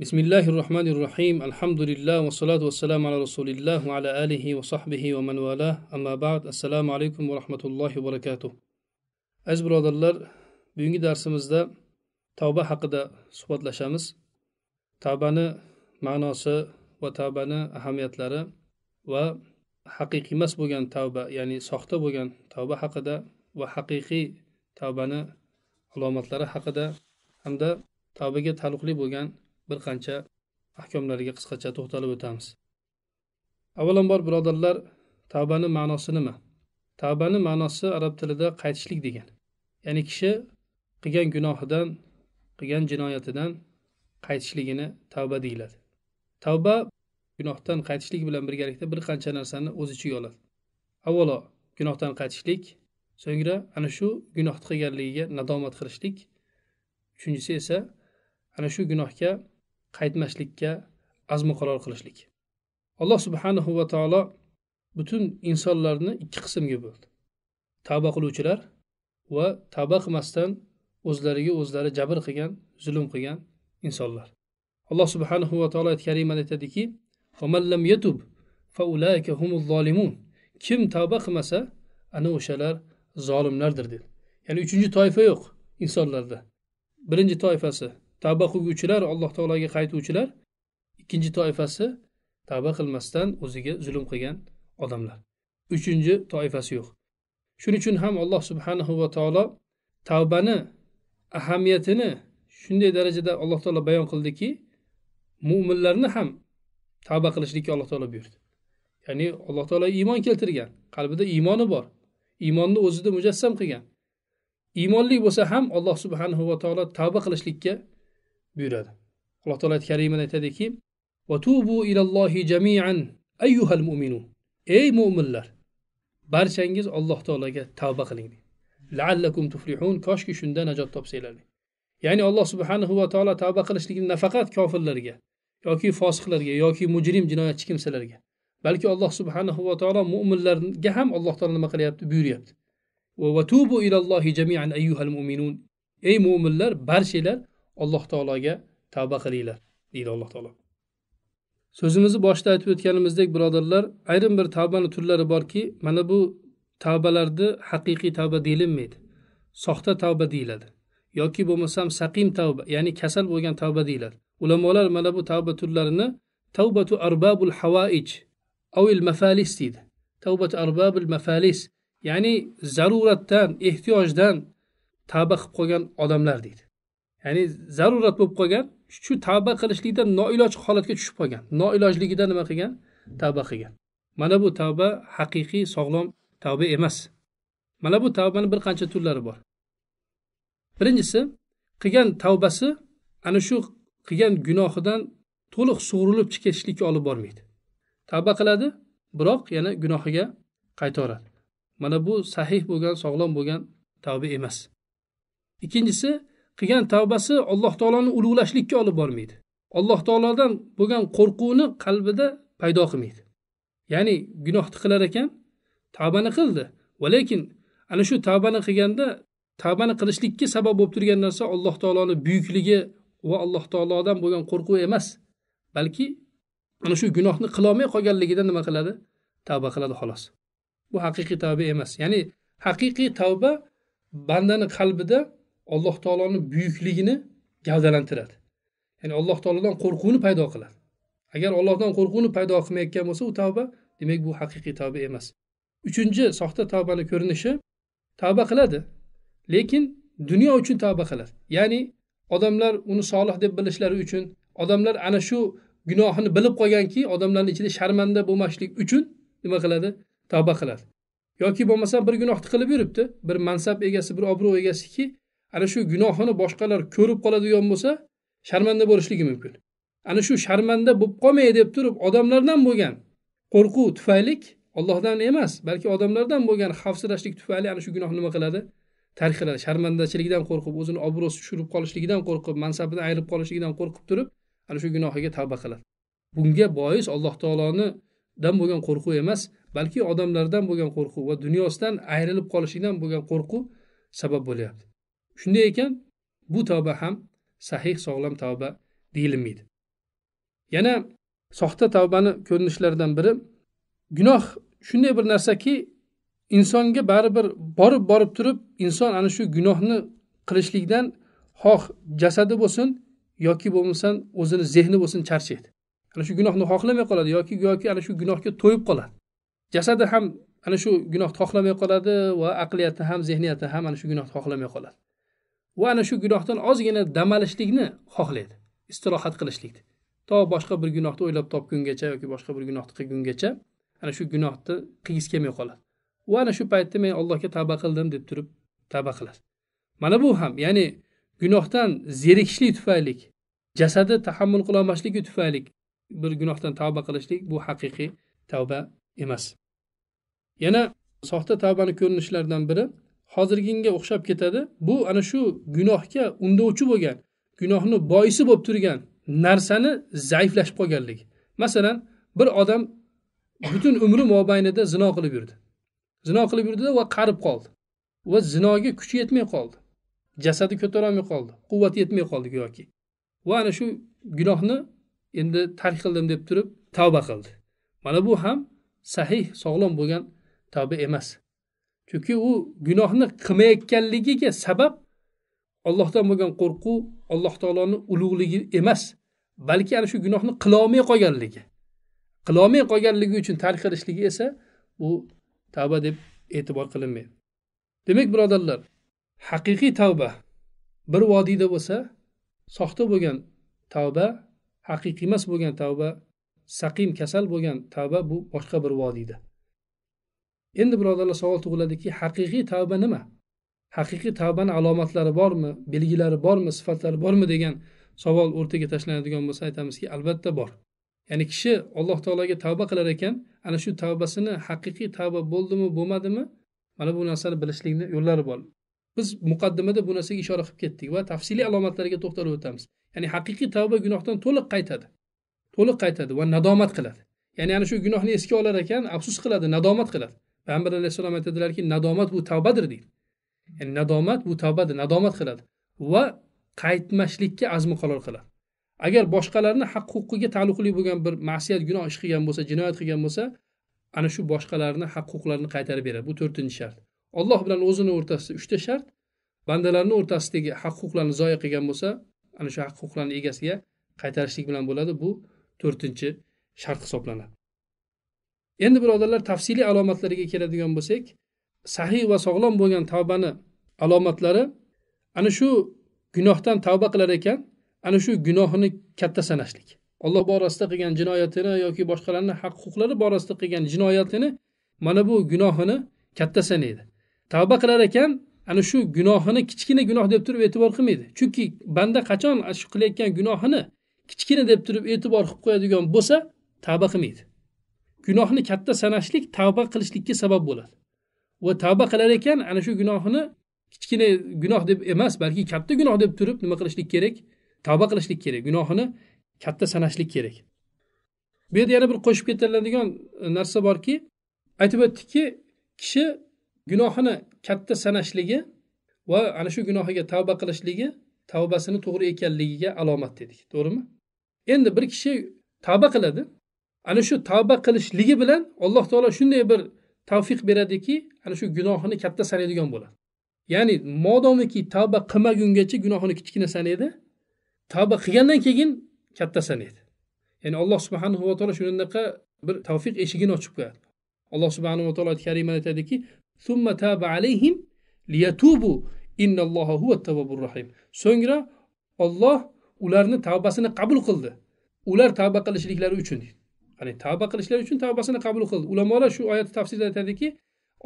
bismillahi rohmanir rohim alhamdulillah vassalatu vassalamu ala rasulilloh va ala alihi va sahbihi va man vala amma ba'd assalomu alaykum va rahmatullohi va barakatuh aziz birodarlar bugungi darsimizda tavba haqida suhbatlashamiz tavbani ma'nosi va tavbani ahamiyatlari va haqiqiy emas bo'lgan tavba ya'ni soxta bo'lgan tavba haqida va haqiqiy tavbani alomatlari haqida hamda tavbaga taalluqli bo'lgan bir qancha ahkomlariga qisqacha to'xtalib o'tamiz avvalambor birodarlar tavbani ma'nosi nima tavbani ma'nosi arab tilida qaytishlik degan ya'ni kishi qilgan gunohidan qilgan jinoyatidan qaytishligini tavba deyiladi tavba gunohdan qaytishlik bilan birgalikda bir qancha narsani o'z ichiga oladi avvalo gunohdan qaytishlik so'ngra ana shu gunohni qilganligiga nadomat qilishlik uchinchisi esa ana shu gunohga qaytmaslikka azmi qaror qilishlik alloh subhanahu va taolo butun insonlarni ikki qismga bo'ldi tavba qiluvchilar va tavba qilmasdan o'zlariga o'zlari jabr qilgan zulm qilgan insonlar alloh subhanahu va taolo oyat karimada aytadiki kim tavba qilmasa ana o'shalar zolimlardir dedi ya'ni uchinchi toifa yo'q insonlarda birinchi toifasi tavba qilguvchilar alloh taologa qaytuvchilar ikkinchi toifasi tavba qilmasdan o'ziga zulm qilgan odamlar uchinchi toifasi yo'q shuning uchun ham alloh subhanahu va taolo tavbani ahamiyatini shunday darajada alloh taolo bayon qildiki mo'minlarni ham tavba qilishlikka alloh taolo buyurdi ya'ni alloh taolo iymon keltirgan qalbida iymoni bor iymonni o'zida mujassam qilgan iymonli bo'lsa ham alloh subhanahu va taolo tavba qilishlikka buyuradi alloh taolo oyat karimada aytadiki vatubu ilallohi jamian ayyuhal mu'minu ey mo'minlar barchangiz alloh taologa tavba qiling laallakum tuflihun koshki shunda najot topsanglar ya'ni alloh subhanahu va taolo tavba qilishligini nafaqat kofirlarga yoki fosiqlarga yoki mujrim jinoyatchi kimsalarga balki alloh subhanahu va taolo mo'minlarga ham alloh taolo nima qilyapti buyuryapti ey mo'minlar barchanglar alloh taologa tavba qilinglar deydi alloh taolo so'zimizni boshida aytib o'tganimizdek birodarlar ayrim bir tavbani turlari borki mana bu tavbalarni haqiqiy tavba deyilmaydi soxta tavba deyiladi yoki bo'lmasam saqim tavba ya'ni kasal bo'lgan tavba deyiladi ulamolar mana bu tavba turlarini tavbatu arbabul havaij avil mafalis deydi tavbatu arbabul mafalis ya'ni zaruratdan ehtiyojdan tavba qilib qolgan odamlar deydi ya'ni zarurat bo'lib qolgan shu tavba qilishlikdan noiloj holatga tushib qolgan noilojligida nima qilgan tavba qilgan mana bu tavba haqiqiy sog'lom tavba emas mana bu tavbani bir qancha turlari bor birinchisi qilgan tavbasi ana shu qilgan gunohidan to'liq sug'urilib ketishlikka olib bormaydi tavba qiladi biroq yana gunohiga qaytaveradi mana bu sahih bo'lgan sog'lom bo'lgan tavba emas ikkinchisi qilgan tavbasi alloh taoloni ulug'lashlikka olib bormaydi alloh taolodan bo'lgan qo'rquvni qalbida paydo qilmaydi ya'ni gunohni qilar ekan tavbani qildi va lekin ana shu tavbani qilganda tavbani qilishlikka sabab bo'lib turgan narsa alloh taoloni buyukligi va alloh taolodan bo'lgan qo'rquv emas balki ana shu gunohni qilolmay qolganligidan nima qiladi tavba qiladi xolos bu haqiqiy tavba emas ya'ni haqiqiy tavba bandani qalbida alloh taoloni buyukligini gavdalantiradi ya'ni alloh taolodan qo'rquvni paydo qiladi agar allohdan qo'rquvni paydo qilmayotgan bo'lsa u tavba demak bu haqiqiy tavba emas uchinchi soxta tavbani ko'rinishi tavba qiladi lekin dunyo uchun tavba qiladi ya'ni odamlar uni solih deb bilishlari uchun odamlar ana shu gunohini bilib qolganki odamlarni ichida sharmanda bo'lmaslik uchun nima qiladi tavba qiladi yoki bo'lmasa bir gunohni qilib yuribdi bir mansab egasi bir obro' egasiki ana shu gunohini boshqalar ko'rib qoladigan bo'lsa sharmanda bo'lishligi mumkin ana shu sharmanda bo'lib qolmay deb turib odamlardan bo'lgan qo'rquv tufaylik ollohdan emas balki odamlardan bo'lgan xavfsirashlik tufayli ana shu gunoh nima qiladi tark qiladi sharmandachilikdan qo'rqib o'zini obro'si tushirib qolishligidan qo'rqib mansabidan ayrilib qolishligidan qo'rqib turib ana shu gunohiga tavba qiladi bunga bois alloh taolonidan bo'lgan qo'rquv emas balki odamlardan bo'lgan qo'rquv va dunyosidan ayrilib qolishlikdan bo'lgan qo'rquv sabab bo'lyapti shunday ekan bu tavba ham sahih sog'lom tavba deyilmaydi yana soxta tavbani ko'rinishlaridan biri gunoh shunday bir narsaki insonga baribir borib borib turib inson ana shu gunohni qilishlikdan xoh jasadi bo'lsin yoki bo'lmasam o'zini zehni bo'lsin charchaydi ana shu gunohni xohlamay qoladi yoki yoki ana shu gunohga to'yib qoladi jasadi ham ana shu gunohni xohlamay qoladi va aqliyati ham zehniyati ham ana shu gunohni xohlamay qoladi va ana shu gunohdan ozgina dam olishlikni xohlaydi istirohat qilishlikni to boshqa bir gunohni o'ylab topgungacha yoki boshqa bir gunohni qilgungacha ana shu gunohni qilgisi kelmay qoladi va ana shu paytda men allohga tavba qildim deb turib tavba qiladi mana bu ham ya'ni gunohdan zerikishlik tufayli jasadi tahammul qilolmasligi tufayli bir gunohdan tavba qilishlik bu haqiqiy tavba emas yana soxta tavbani ko'rinishlaridan biri hozirginga o'xshab ketadi bu ana shu gunohga undovchi bo'lgan gunohni boisi bo'lib turgan narsani zaiflashib qolganlik masalan bir odam butun umri mobaynida zino qilib yurdi zino qilib yurdida va qarib qoldi va zinoga kuchi yetmay qoldi jasadi ko'tarolmay qoldi quvvati yetmay qoldi go'yoki va ana shu gunohni endi tark qildim deb turib tavba qildi mana bu ham sahih sog'lom bo'lgan tavba emas chunki u gunohni qilmayotganligiga sabab ollohdan bo'lgan qo'rquv alloh taoloni ulug'ligi emas balki ana shu gunohni qilolmay qolganligi qilolmay qolganligi uchun tark qilishligi esa u tavba deb e'tibor qilinmaydi demak birodarlar haqiqiy tavba bir vodiyda bo'lsa soxta bo'lgan tavba haqiqiy emas bo'lgan tavba saqim kasal bo'lgan tavba bu boshqa bir vodiyda endi birodarlar savol tug'iladiki haqiqiy tavba nima haqiqiy tavbani alomatlari bormi belgilari bormi sifatlari bormi degan savol o'rtaga tashlanadigan bo'lsa aytamizki albatta bor ya'ni kishi alloh taologa tavba qilar ekan ana shu tavbasini haqiqiy tavba bo'ldimi bo'lmadimi mana bu narsani bilishlikni yo'llari bor biz muqaddimada bu narsaga ishora qilib ketdik va tafsiliy alomatlariga to'xtalib o'tamiz ya'ni haqiqiy tavba gunohdan to'liq qaytadi to'liq qaytadi va nadomat qiladi ya'ni ana shu gunohni esga olar ekan afsus qiladi nadomat qiladi payg'ambar alayhissalom aytadilarki nadomat bu tavbadir deydi ya'ni nadomat bu tavbadir nadomat qiladi va qaytmaslikka azmi qaror qiladi agar boshqalarni haq huquqiga taalluqli bo'lgan bir ma'siyat gunoh ish qilgan bo'lsa jinoyat qilgan bo'lsa ana shu boshqalarni haq huquqlarini qaytarib beradi bu to'rtinchi shart alloh bilan o'zini o'rtasida uchta shart bandalarni o'rtasidagi haq huquqlarni zoya qilgan bo'lsa ana shu haq huquqlarni egasiga qaytarishlik bilan bo'ladi bu to'rtinchi shart hisoblanadi endi birodarlar tafsiliy alomatlariga keladigan bo'lsak sahiy va sog'lom bo'lgan tavbani alomatlari ana shu gunohdan tavba qilar ekan ana shu gunohini katta sanashlik alloh borasida qilgan jinoyatini yoki boshqalarni haq huquqlari borasida qilgan jinoyatini mana bu gunohini katta sanaydi tavba qilar ekan ana shu gunohini kichkina gunoh deb turib e'tibor qilmaydi chunki banda qachon shu qilayotgan gunohini kichkina deb turib e'tibor qilib qo'yadigan bo'lsa tavba qilmaydi gunohni katta sanashlik tavba qilishlikka sabab bo'ladi va tavba qilar ekan ana shu gunohini kichkina gunoh deb emas balki katta gunoh deb turib nima qilishlik kerak tavba qilishlik kerak gunohini katta sanashlik kerak bu yerda yana bir qo'shib ketiladigan narsa borki aytib o'tdikki kishi gunohini katta sanashligi va ana shu gunohiga tavba qilishligi tavbasini to'g'ri ekanligiga alomat dedik to'g'rimi endi bir kishi tavba qiladi ana shu tavba qilishligi bilan alloh taolo shunday bir tavfiq beradiki ana shu gunohini katta sanaydigan bo'ladi ya'ni modomiki tavba qilmagungacha gunohini kichkina sanaydi tavba qilgandan keyin katta sanaydi ya'ni alloh subhanahu va taolo shunaqa bir tavfiq eshigini ochib qo'yadi alloh subhanahu va taolo karimada aytadiki summa alayhim liyatubu rahim so'ngra olloh ularni tavbasini qabul qildi ular tavba qilishliklari uchun deydi ya'ni tavba qilishlari uchun tavbasini qabul qildi ulamolar shu oyatni tafsirda aytadiki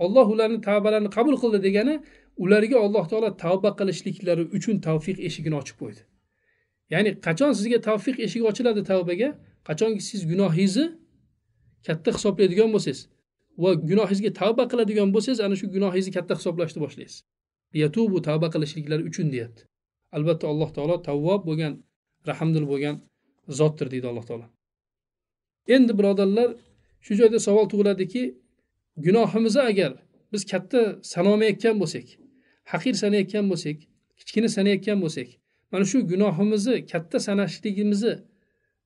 olloh ularni tavbalarini qabul qildi degani ularga alloh taolo tavba qilishliklari uchun tavfiq eshigini ochib qo'ydi ya'ni qachon sizga tavfiq eshigi ochiladi tavbaga qachonki siz gunohingizni katta hisoblaydigan bo'lsangiz va gunohingizga tavba qiladigan bo'lsangiz ana shu gunohingizni katta hisoblashni boshlaysiz yatubu tavba qilishliklari uchun deyapti albatta alloh taolo tavvob bo'lgan rahmdil bo'lgan zotdir deydi alloh taolo endi birodarlar shu joyda savol tug'iladiki gunohimizni agar biz katta sanamayotgan bo'lsak haqir sanayotgan bo'lsak kichkina sanayotgan bo'lsak mana shu gunohimizni katta sanashligimizni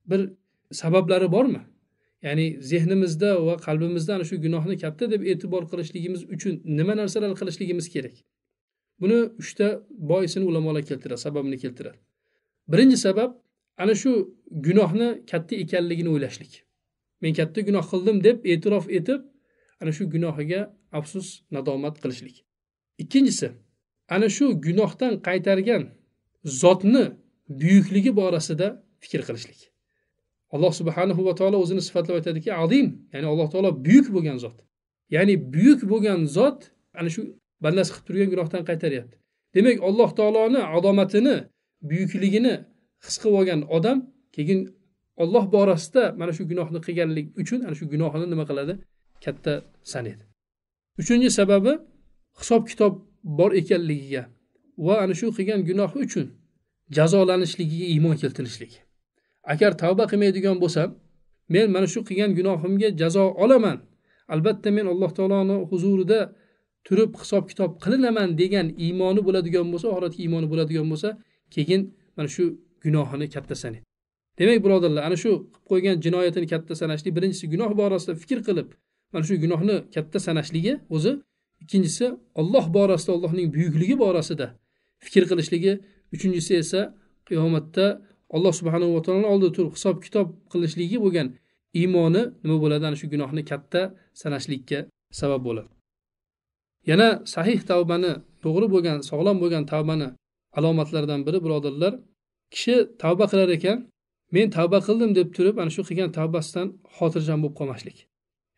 bir sabablari bormi ya'ni zehnimizda va qalbimizda ana shu gunohni katta deb e'tibor qilishligimiz uchun nima narsalar qilishligimiz kerak buni uchta boisini ulamolar keltiradi sababini keltiradi birinchi sabab ana shu gunohni katta ekanligini o'ylashlik men katta gunoh qildim deb e'tirof etib ana shu gunohiga afsus nadomat qilishlik ikkinchisi ana shu gunohdan qaytargan zotni buyukligi borasida fikr qilishlik alloh subhanahu va taolo o'zini sifatlab aytadiki azim ya'ni alloh taolo buyuk bo'lgan zot ya'ni buyuk bo'lgan zot ana shu bandasi qilib turgan gunohdan qaytaryapti demak alloh taoloni adomatini buyukligini his qilib olgan odam keyin olloh borasida mana shu gunohni qilganlik uchun ana shu gunohini nima qiladi katta sanaydi uchinchi sababi hisob kitob bor ekanligiga va ana shu qilgan gunohi uchun jazolanishligiga iymon keltirishlik agar tavba qilmaydigan bo'lsam men mana shu qilgan gunohimga jazo olaman albatta men alloh taoloni huzurida turib hisob kitob qilinaman degan iymoni bo'ladigan bo'lsa oxiratga iymoni bo'ladigan bo'lsa keyin mana shu gunohini katta sanaydi demak birodarlar ana shu qilib qo'ygan jinoyatini katta sanashlik birinchisi gunoh borasida fikr qilib mana shu gunohni katta sanashligi o'zi ikkinchisi olloh borasida allohning buyukligi borasida fikr qilishligi uchinchisi esa qiyomatda alloh subhanahu va taoloni oldida turib hisob kitob qilishligi bo'lgan iymoni nima bo'ladi ana shu gunohni katta sanashlikka sabab bo'ladi yana sahih tavbani to'g'ri bo'lgan sog'lom bo'lgan tavbani alomatlaridan biri birodarlar kishi tavba qilar ekan men tavba qildim deb turib ana shu qilgan tavbasidan xotirjam bo'lib qolmaslik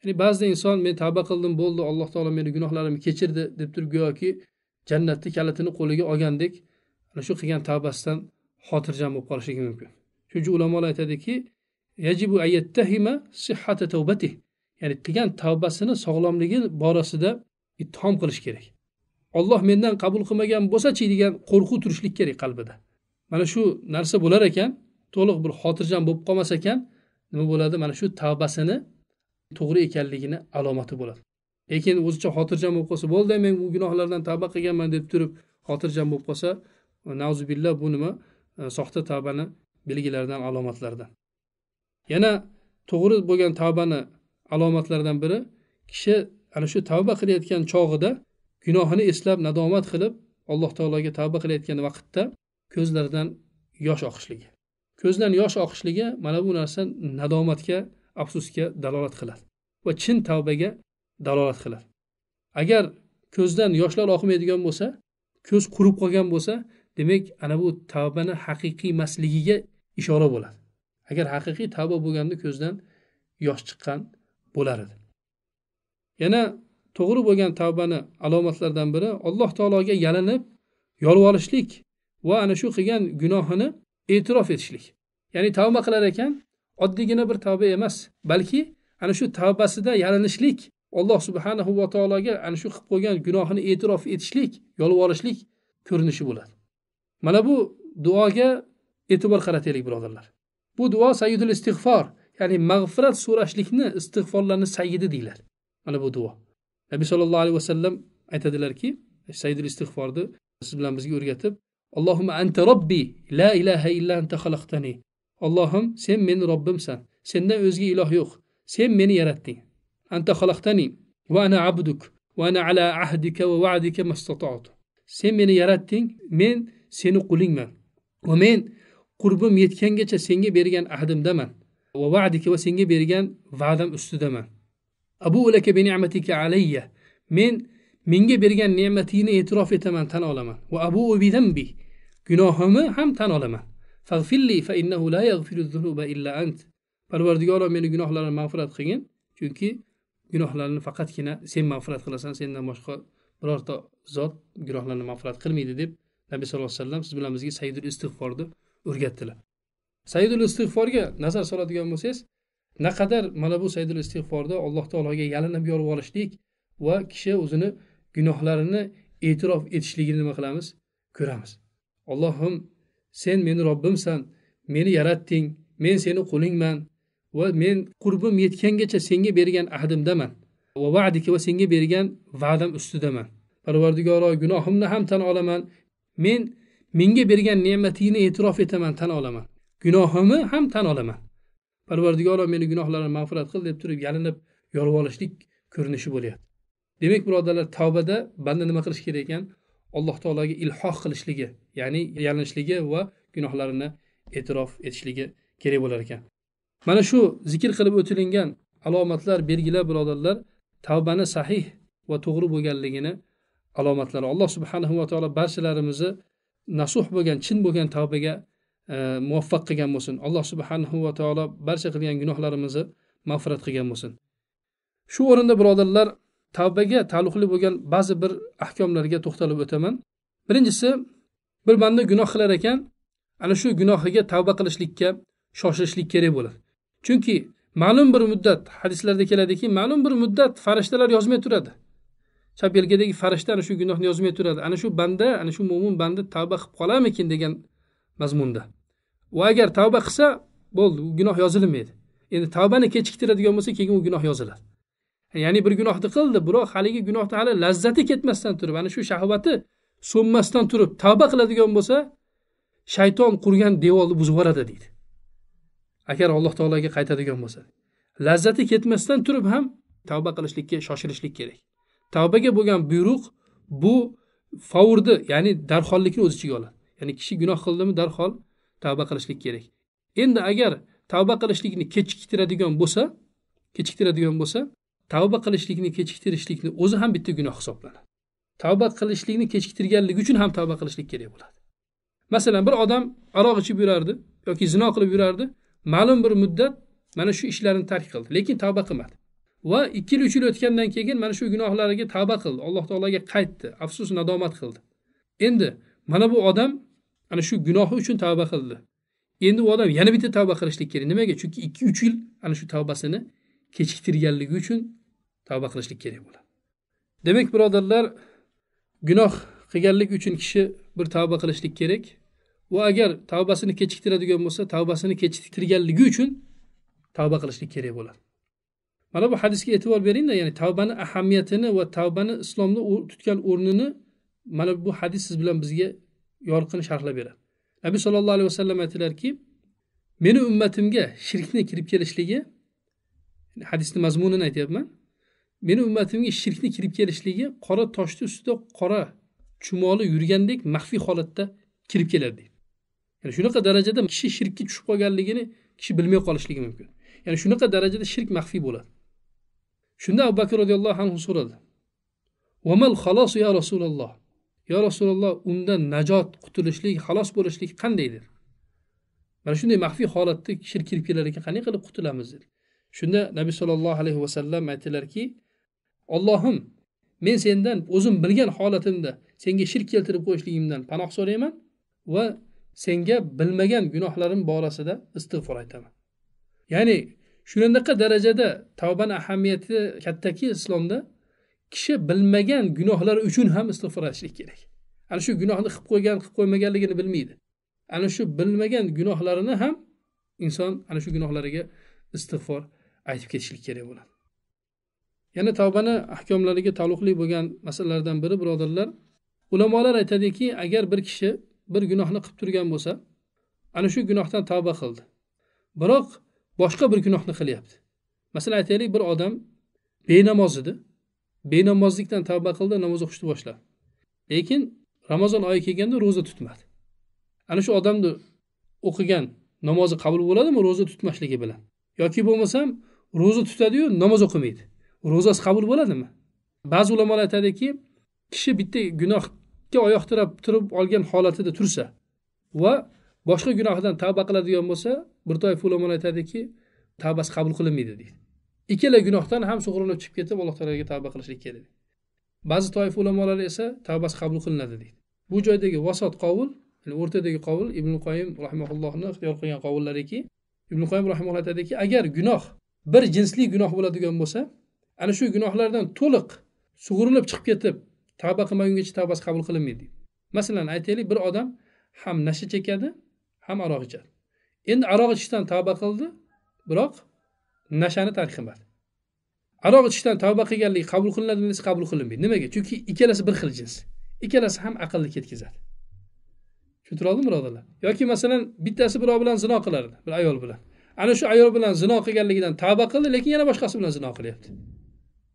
ya'ni ba'zida inson men tavba qildim bo'ldi alloh taolo meni gunohlarimni kechirdi deb turib go'yoki jannatni kalitini qo'liga olgandek ana shu qilgan tavbasidan xotirjam bo'lib qolishligi mumkin shuning uchun ulamolar aytadiki yajibu tavbati ya'ni qilgan tavbasini sog'lomligi borasida ittihom qilish kerak olloh mendan qabul qilmagan bo'lsachi degan qo'rquv turishlik kerak qalbida mana shu narsa bo'lar ekan to'liq bir xotirjam bo'lib qolmas ekan nima bo'ladi mana shu tavbasini to'g'ri ekanligini alomati bo'ladi lekin o'zicha xotirjam bo'lib qolsa bo'ldi men bu gunohlardan tavba qilganman deb turib xotirjam bo'lib qolsa nazubillah bu nima e, soxta tavbani belgilaridan alomatlaridan yana to'g'ri bo'lgan tavbani alomatlaridan biri kishi ana shu tavba qilayotgan chog'ida gunohini eslab nadomat qilib alloh taologa tavba qilayotgan vaqtda ko'zlaridan yosh oqishligi ko'zdan yosh oqishligi mana bu narsa nadomatga afsusga dalolat qiladi va chin tavbaga dalolat qiladi agar ko'zdan yoshlar oqmaydigan bo'lsa ko'z qurib qolgan bo'lsa demak ana bu tavbani haqiqiy emasligiga ishora bo'ladi agar haqiqiy tavba bo'lganda ko'zdan yosh chiqqan bo'lar edi yana to'g'ri bo'lgan tavbani alomatlaridan biri alloh taologa yalinib yolvorishlik va ana shu qilgan gunohini e'tirof etishlik ya'ni tavba qilar ekan oddiygina bir tavba emas balki ana shu tavbasida yalinishlik alloh subhanahu va taologa ana shu qilib qo'ygan gunohini e'tirof etishlik yolvorishlik ko'rinishi bo'ladi mana bu duoga e'tibor qarataylik birodarlar bu duo sayyidul istig'for ya'ni mag'firat so'rashlikni istig'forlarni sayyidi deyiladi mana bu duo nabiy sollallohu alayhi vasallam aytadilarki sayyidul istig'forni siz bilan bizga o'rgatib allohumma anta robbi la ilaha illa anta xalaqtani allohim sen meni robbimsan sendan o'zga iloh yo'q sen meni yaratding anta xalaqtani va ana abduk va ana ala ahdika va va'dika mastatoat sen meni yaratding men seni qulingman va men qurbim yetgangacha senga bergan ahdimdaman va va'dika va senga bergan va'dam ustidaman abu ulaka bi ni'matika alayya men menga bergan ne'matingni e'tirof etaman tan olaman va abu bi gunohimni ham tan olaman fag'filli fa innahu la yaghfiru illa ant meni gunohlarimni mag'firat qilgin chunki gunohlarni faqatgina sen mag'firat qilasan sendan boshqa birorta zot gunohlarni mag'firat qilmaydi deb nabiy sallallohu alayhi vasallam siz bilan bizga saidul istig'forni o'rgatdilar saidul istig'forga nazar soladigan bo'lsangiz naqadar mana bu saidul istig'forda alloh taologa yalinib yorib olishlik va kishi o'zini gunohlarini e'tirof etishligini nima qilamiz ko'ramiz allohim sen meni robbimsan meni yaratding men seni qulingman va men qurbim yetgangacha senga bergan ahdimdaman va vadiki va senga bergan va'dam ustidaman parvardigoro gunohimni ham tan olaman men menga bergan ne'matingni e'tirof etaman tan olaman gunohimni ham tan olaman parvardigoro meni gunohlarimni mag'firat qil deb turib yalinib yolvolishlik ko'rinishi bo'lyapti demak birodarlar tavbada banda nima qilish kerak ekan alloh taologa ilhoh qilishligi ya'ni yalinishligi va gunohlarini e'tirof etishligi kerak bo'lar ekan mana shu zikr qilib o'tilingan alomatlar belgilar birodarlar tavbani sahih va to'g'ri bo'lganligini alomatlari alloh subhanahu va taolo barchalarimizni nasuh bo'lgan chin bo'lgan tavbaga e, muvaffaq qilgan bo'lsin alloh subhanahu va taolo barcha qilgan gunohlarimizni mag'firat qilgan bo'lsin shu o'rinda birodarlar tavbaga taalluqli bo'lgan ba'zi bir ahkomlarga to'xtalib o'taman birinchisi bir banda gunoh qilar ekan ana shu gunohiga tavba qilishlikka shoshilishlik kerak bo'ladi chunki ma'lum bir muddat hadislarda keladiki ma'lum bir muddat farishtalar yozmay turadi chap yelkadagi farishta ana shu gunohni yozmay turadi ana shu banda ana shu mo'min banda tavba qilib qolarmikin degan mazmunda va agar tavba qilsa bo'ldi u gunoh yozilmaydi endi tavbani kechiktiradigan bo'lsa keyin u gunoh yoziladi ya'ni bir gunohni qildi biroq haligi gunohni hali lazzati ketmasdan turib ana shu shahvati so'nmasdan turib tavba qiladigan bo'lsa shayton qurgan devorni buzib yuboradi deydi agar alloh taologa qaytadigan bo'lsa lazzati ketmasdan turib ham tavba qilishlikka shoshilishlik kerak tavbaga bo'lgan buyruq bu favurni ya'ni darhollikni o'z ichiga oladi ya'ni kishi gunoh qildimi darhol tavba qilishlik kerak endi agar tavba qilishlikni kechiktiradigan bo'lsa kechiktiradigan bo'lsa tavba qilishlikni kechiktirishlikni o'zi ham bitta gunoh hisoblanadi tavba qilishlikni kechiktirganligi uchun ham tavba qilishlik kerak bo'ladi masalan bir odam aroq ichib yurardi yoki zino qilib yurardi ma'lum bir muddat mana shu ishlarini tark qildi lekin tavba qilmadi va ikki yil uch yil o'tgandan keyin mana shu gunohlariga tavba qildi alloh taologa qaytdi afsus nadomat qildi endi mana bu odam ana shu gunohi uchun tavba qildi endi u odam yana bitta tavba qilishlik kerak nimaga chunki ikki uch yil ana shu tavbasini kechiktirganligi uchun tavba qilishlik kerak bo'ladi demak birodarlar gunoh qilganlik uchun kishi bir tavba qilishlik kerak va agar tavbasini kechiktiradigan bo'lsa tavbasini kechiktirganligi uchun tavba qilishlik kerak bo'ladi mana bu hadisga e'tibor beringda ya'ni tavbani ahamiyatini va tavbani islomda tutgan o'rnini mana bu hadis siz bilan bizga yorqin sharhlab beradi nabiy sollallohu alayhi vasallam aytdilarki meni ummatimga shirkni kirib kelishligi hadisni mazmunini aytyapman meni ummatimga shirkni kirib kelishligi qora toshni ustida qora chumoli yurgandek maxfiy holatda kirib keladi deydi ya'ni shunaqa darajada kishi shirkka tushib qolganligini kishi bilmay qolishligi mumkin ya'ni shunaqa darajada shirk maxfiy bo'ladi shunda abu bakr roziyallohu anhu so'radi vamal xalos ya rasululloh yo rasululloh undan najot qutulishlik xalos bo'lishlik qandaydir mana shunday maxfiy holatda shirk kirib kelar ekan qanday qilib qutulamiz dedi shunda nabiy sollallohu alayhi vasallam aytdilarki ollohim men sendan o'zim bilgan holatimda senga shirk keltirib qo'yishligimdan panoh so'rayman va senga bilmagan gunohlarim borasida istig'for aytaman ya'ni shunaqa darajada tavbani ahamiyati kattaki islomda kishi bilmagan gunohlari uchun ham istig'for aytishlik kerak ana shu gunohni qilib qo'ygan qilib qo'ymaganligini bilmaydi ana shu bilmagan gunohlarini ham inson ana shu gunohlariga istig'for aytib ketishlik kerak bo'ladi yana tavbani ahkomlariga taalluqli bo'lgan masalalardan biri birodarlar ulamolar aytadiki agar bir kishi bir gunohni qilib turgan bo'lsa ana shu gunohdan tavba qildi biroq boshqa bir gunohni qilyapti masalan aytaylik bir odam benamoz edi benamozlikdan tavba qildi namoz o'qishni boshladi lekin ramazon oyi kelganda ro'za tutmadi ana shu odamni o'qigan namozi qabul bo'ladimi ro'za tutmasligi bilan yoki bo'lmasam ro'za tutadiyu namoz o'qimaydi ro'zasi qabul bo'ladimi ba'zi ulamolar aytadiki kishi bitta gunohga oyoq tirab turib olgan holatida tursa va boshqa gunohidan tavba qiladigan bo'lsa bir toifa ulamolar aytadiki tavbasi qabul qilinmaydi deydi ikkala gunohdan ham sug'urilib chiqib ketib alloh taologa tavba qilishlik kerak ba'zi toifa ulamolar esa tavbasi qabul qilinadi deydi bu joydagi vasot qovul ya'ni o'rtadagi qovul ibn qoyim rahimaullohni ixtiyor qilgan qovullariki ibn qoyim rahimulloh aytadiki agar gunoh bir jinsli gunoh bo'ladigan bo'lsa ana shu gunohlardan to'liq sug'urilib chiqib ketib tavba qilmagungacha tavbasi qabul qilinmaydi masalan aytaylik bir odam ham nasha chekadi ham aroq ichadi endi aroq ichishdan tavba qildi biroq nashani tark qilmadi aroq ichishdan tavba qilganligi qabul qilinadimi desa qabul qilinmaydi nimaga chunki ikkalasi bir xil jins ikkalasi ham aqlni ketkazadi tushuntira oldim birodarlar yoki masalan bittasi birov bilan zino qilardi bir ayol bilan ana shu ayol bilan zino qilganligidan tavba qildi lekin yana boshqasi bilan zino qilyapti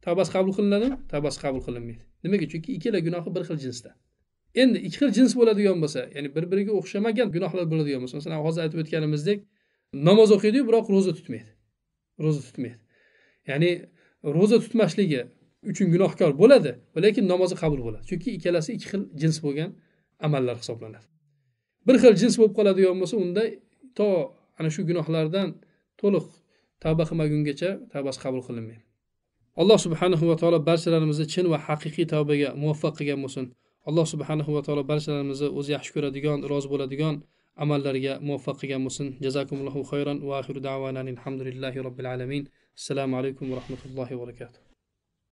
tavbasi qabul qilinadimi tavbasi qabul qilinmaydi nimaga chunki ikkala gunohi bir xil jinsda endi ikki xil jins bo'ladigan bo'lsa ya'ni bir biriga o'xshamagan gunohlar bo'ladigan bo'lsa masalan hozir aytib o'tganimizdek namoz o'qiydiyu biroq ro'za tutmaydi ro'za tutmaydi ya'ni ro'za tutmasligi uchun gunohkor bo'ladi lekin namozi qabul bo'ladi chunki ikkalasi ikki xil jins bo'lgan amallar hisoblanadi bir xil jins bo'lib qoladigan bo'lsa unda to ana shu gunohlardan to'liq tavba qilmagungacha tavbasi qabul qilinmaydi alloh subhanahu va taolo barchalarimizni chin va haqiqiy tavbaga muvaffaq qilgan bo'lsin alloh subhanahu va taolo barchalarimizni o'zi yaxshi ko'radigan rozi bo'ladigan amallarga muvaffaq qilgan bo'lsin jazakumullohu xayron va axiru alhamdulillahi robbil alamin assalomu alaykum va rahmatullohi va barakatuh